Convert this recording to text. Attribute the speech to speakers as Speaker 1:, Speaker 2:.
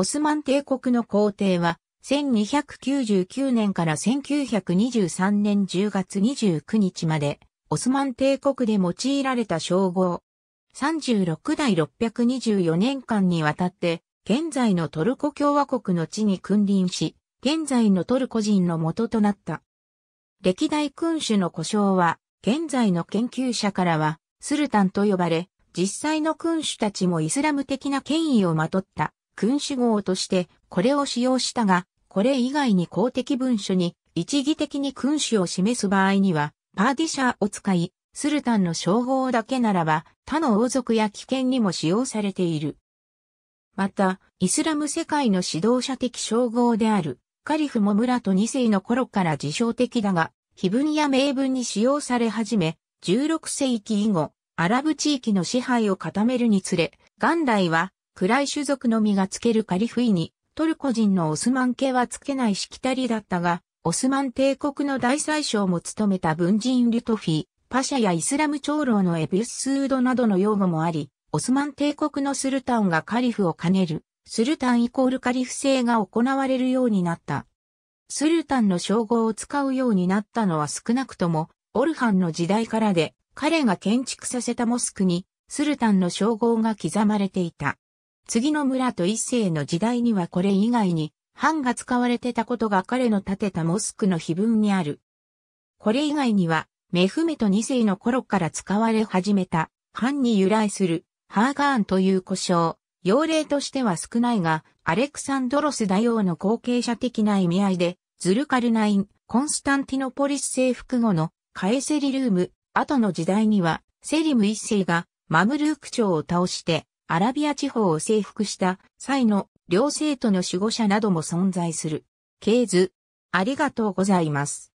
Speaker 1: オスマン帝国の皇帝は、1299年から1923年10月29日まで、オスマン帝国で用いられた称号。36代624年間にわたって、現在のトルコ共和国の地に君臨し、現在のトルコ人の元となった。歴代君主の故障は、現在の研究者からは、スルタンと呼ばれ、実際の君主たちもイスラム的な権威をまとった君主号としてこれを使用したが、これ以外に公的文書に一義的に君主を示す場合には、パーディシャーを使い、スルタンの称号だけならば、他の王族や危険にも使用されている。また、イスラム世界の指導者的称号である、カリフ・モムラト2世の頃から自称的だが、碑文や名文に使用され始め、16世紀以後、アラブ地域の支配を固めるにつれ、元来はクライ種族のみがつけるカリフィに、トルコ人のオスマン系はつけないしきたりだったが、オスマン帝国の大宰相も務めた文人リュトフィ、パシャやイスラム長老のエビュッスードなどの用語もあり、オスマン帝国のスルタンがカリフを兼ねる、スルタンイコールカリフ制が行われるようになった。スルタンの称号を使うようになったのは少なくとも、オルハンの時代からで、彼が建築させたモスクに、スルタンの称号が刻まれていた。次の村と一世の時代にはこれ以外に、藩が使われてたことが彼の建てたモスクの碑文にある。これ以外には、メフメト二世の頃から使われ始めた、藩に由来する、ハーガーンという呼称、用例としては少ないが、アレクサンドロス大王の後継者的な意味合いで、ズルカルナイン、コンスタンティノポリス征服後のカエセリルーム、後の時代には、セリム一世がマムルーク朝を倒して、アラビア地方を征服した際の両生徒の守護者なども存在する。系図、ありがとうございます。